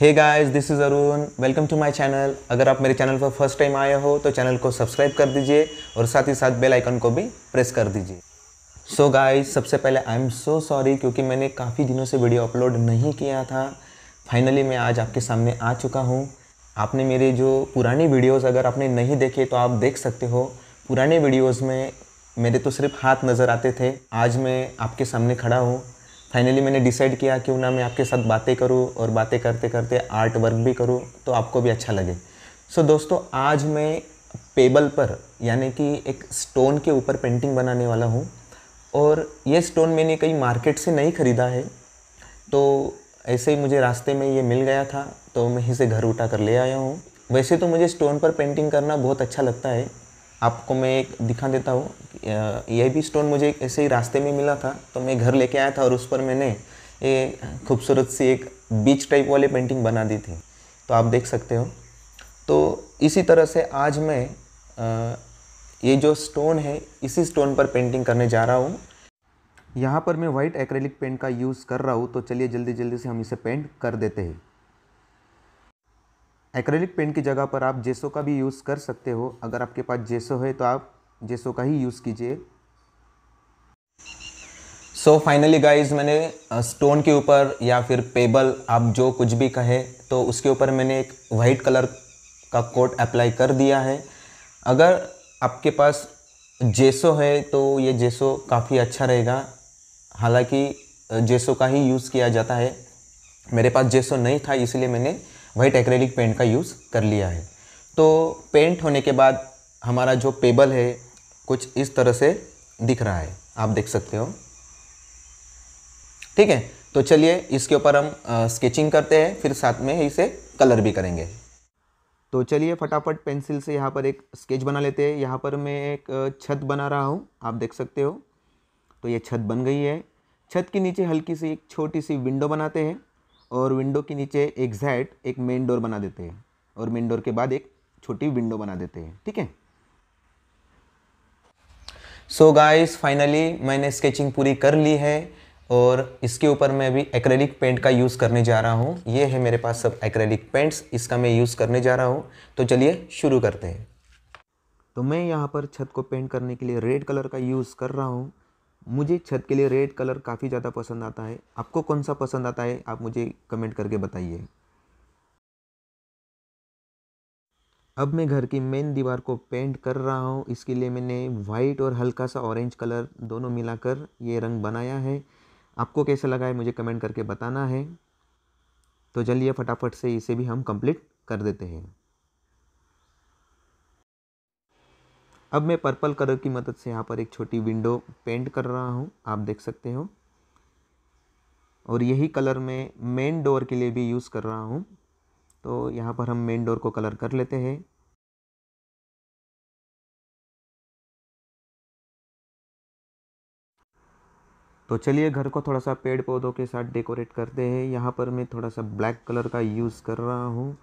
hey guys this is Arun welcome to my channel अगर आप मेरे चैनल पर फर्स्ट टाइम आए हो तो चैनल को सब्सक्राइब कर दीजिए और साथ ही साथ बेल आइकन को भी प्रेस कर दीजिए सो गाइस सबसे पहले आई एम सो सॉरी क्योंकि मैंने काफ़ी दिनों से वीडियो अपलोड नहीं किया था फाइनली मैं आज आपके सामने आ चुका हूँ आपने मेरे जो पुराने वीडियोज़ अगर आपने नहीं देखे तो आप देख सकते हो पुराने वीडियोज़ में मेरे तो सिर्फ हाथ नज़र आते थे आज मैं आपके सामने खड़ा हूँ फाइनली मैंने डिसाइड किया क्यों ना मैं आपके साथ बातें करूँ और बातें करते करते आर्ट वर्क भी करूँ तो आपको भी अच्छा लगे सो so, दोस्तों आज मैं पेबल पर यानी कि एक स्टोन के ऊपर पेंटिंग बनाने वाला हूँ और ये स्टोन मैंने कहीं मार्केट से नहीं ख़रीदा है तो ऐसे ही मुझे रास्ते में ये मिल गया था तो मैं इसे घर उठा कर ले आया हूँ वैसे तो मुझे स्टोन पर पेंटिंग करना बहुत अच्छा लगता है आपको मैं एक दिखा देता हूँ ये भी स्टोन मुझे ऐसे ही रास्ते में मिला था तो मैं घर लेके आया था और उस पर मैंने ये खूबसूरत सी एक बीच टाइप वाली पेंटिंग बना दी थी तो आप देख सकते हो तो इसी तरह से आज मैं आ, ये जो स्टोन है इसी स्टोन पर पेंटिंग करने जा रहा हूँ यहाँ पर मैं वाइट एक्रेलिक पेंट का यूज़ कर रहा हूँ तो चलिए जल्दी जल्दी से हम इसे पेंट कर देते हैं एक्रेलिक पेंट की जगह पर आप जेसो का भी यूज़ कर सकते हो अगर आपके पास जेसो है तो आप जेसो का ही यूज़ कीजिए सो फाइनली गाइज मैंने स्टोन के ऊपर या फिर पेबल आप जो कुछ भी कहे तो उसके ऊपर मैंने एक वाइट कलर का कोट अप्लाई कर दिया है अगर आपके पास जेसो है तो ये जेसो काफ़ी अच्छा रहेगा हालांकि जेसो का ही यूज़ किया जाता है मेरे पास जेसो नहीं था इसलिए मैंने वाइट एक्रेलिक पेंट का यूज़ कर लिया है तो पेंट होने के बाद हमारा जो पेबल है कुछ इस तरह से दिख रहा है आप देख सकते हो ठीक है तो चलिए इसके ऊपर हम आ, स्केचिंग करते हैं फिर साथ में इसे कलर भी करेंगे तो चलिए फटाफट पेंसिल से यहाँ पर एक स्केच बना लेते हैं यहाँ पर मैं एक छत बना रहा हूँ आप देख सकते हो तो ये छत बन गई है छत के नीचे हल्की सी एक छोटी सी विंडो बनाते हैं और विंडो के नीचे एग्जैक्ट एक मेन डोर बना देते हैं और मेन डोर के बाद एक छोटी विंडो बना देते हैं ठीक है सो गाइस फाइनली मैंने स्केचिंग पूरी कर ली है और इसके ऊपर मैं अभी एक्रेलिक पेंट का यूज़ करने जा रहा हूँ ये है मेरे पास सब एक्रेलिक पेंट्स इसका मैं यूज़ करने जा रहा हूँ तो चलिए शुरू करते हैं तो मैं यहाँ पर छत को पेंट करने के लिए रेड कलर का यूज़ कर रहा हूँ मुझे छत के लिए रेड कलर काफ़ी ज़्यादा पसंद आता है आपको कौन सा पसंद आता है आप मुझे कमेंट करके बताइए अब मैं घर की मेन दीवार को पेंट कर रहा हूँ इसके लिए मैंने वाइट और हल्का सा ऑरेंज कलर दोनों मिलाकर ये रंग बनाया है आपको कैसा लगा है मुझे कमेंट करके बताना है तो चलिए फटाफट से इसे भी हम कंप्लीट कर देते हैं अब मैं पर्पल कलर की मदद से यहाँ पर एक छोटी विंडो पेंट कर रहा हूँ आप देख सकते हो और यही कलर मैं मेन डोर के लिए भी यूज़ कर रहा हूँ तो यहाँ पर हम मेन डोर को कलर कर लेते हैं तो चलिए घर को थोड़ा सा पेड़ पौधों के साथ डेकोरेट करते हैं यहाँ पर मैं थोड़ा सा ब्लैक कलर का यूज़ कर रहा हूँ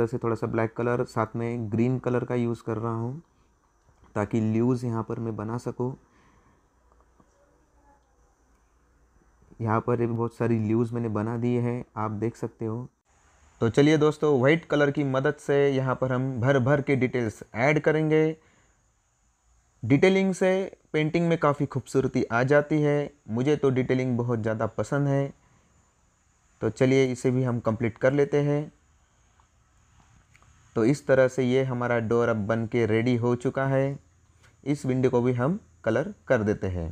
से थोड़ा सा ब्लैक कलर साथ में ग्रीन कलर का यूज़ कर रहा हूँ ताकि ल्यूज़ यहाँ पर मैं बना सकूँ यहाँ पर भी बहुत सारी ल्यूज़ मैंने बना दिए हैं आप देख सकते हो तो चलिए दोस्तों वाइट कलर की मदद से यहाँ पर हम भर भर के डिटेल्स ऐड करेंगे डिटेलिंग से पेंटिंग में काफ़ी खूबसूरती आ जाती है मुझे तो डिटेलिंग बहुत ज़्यादा पसंद है तो चलिए इसे भी हम कंप्लीट कर लेते हैं तो इस तरह से ये हमारा डोर अब बन के रेडी हो चुका है इस विंडो को भी हम कलर कर देते हैं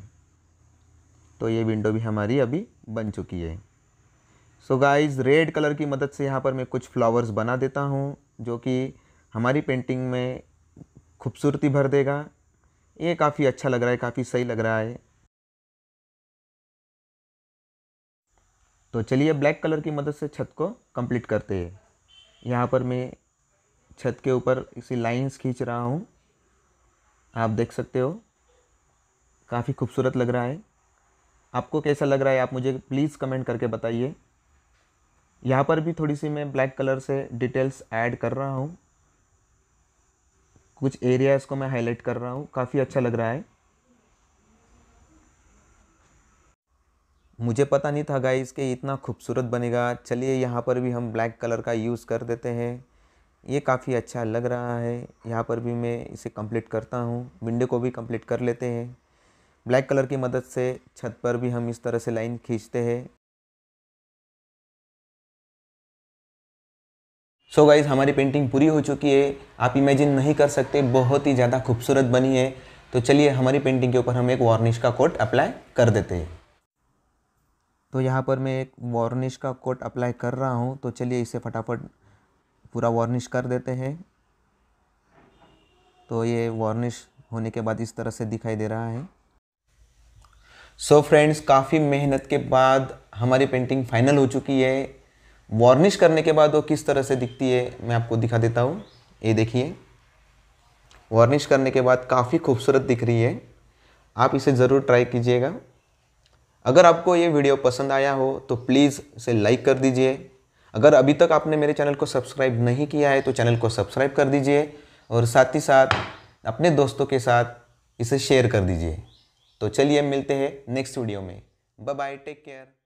तो ये विंडो भी हमारी अभी बन चुकी है सो गाइस रेड कलर की मदद से यहाँ पर मैं कुछ फ्लावर्स बना देता हूँ जो कि हमारी पेंटिंग में खूबसूरती भर देगा ये काफ़ी अच्छा लग रहा है काफ़ी सही लग रहा है तो चलिए ब्लैक कलर की मदद से छत को कंप्लीट करते हैं यहाँ पर मैं छत के ऊपर इसी लाइंस खींच रहा हूँ आप देख सकते हो काफ़ी खूबसूरत लग रहा है आपको कैसा लग रहा है आप मुझे प्लीज़ कमेंट करके बताइए यहाँ पर भी थोड़ी सी मैं ब्लैक कलर से डिटेल्स ऐड कर रहा हूँ कुछ एरियाज़ को मैं हाईलाइट कर रहा हूँ काफ़ी अच्छा लग रहा है मुझे पता नहीं था गाइस कि इतना खूबसूरत बनेगा चलिए यहाँ पर भी हम ब्लैक कलर का यूज़ कर देते हैं ये काफ़ी अच्छा लग रहा है यहाँ पर भी मैं इसे कंप्लीट करता हूँ विंडो को भी कंप्लीट कर लेते हैं ब्लैक कलर की मदद से छत पर भी हम इस तरह से लाइन खींचते हैं सो so गाइज हमारी पेंटिंग पूरी हो चुकी है आप इमेजिन नहीं कर सकते बहुत ही ज़्यादा खूबसूरत बनी है तो चलिए हमारी पेंटिंग के ऊपर हम एक वार्निश का कोट अप्लाई कर देते हैं तो यहाँ पर मैं एक वार्निश का कोट अप्लाई कर रहा हूँ तो चलिए इसे फटाफट पूरा वार्निश कर देते हैं तो ये वार्निश होने के बाद इस तरह से दिखाई दे रहा है सो so फ्रेंड्स काफ़ी मेहनत के बाद हमारी पेंटिंग फाइनल हो चुकी है वार्निश करने के बाद वो किस तरह से दिखती है मैं आपको दिखा देता हूँ ये देखिए वार्निश करने के बाद काफ़ी खूबसूरत दिख रही है आप इसे ज़रूर ट्राई कीजिएगा अगर आपको ये वीडियो पसंद आया हो तो प्लीज़ इसे लाइक कर दीजिए अगर अभी तक आपने मेरे चैनल को सब्सक्राइब नहीं किया है तो चैनल को सब्सक्राइब कर दीजिए और साथ ही साथ अपने दोस्तों के साथ इसे शेयर कर दीजिए तो चलिए मिलते हैं नेक्स्ट वीडियो में बाय बाय टेक केयर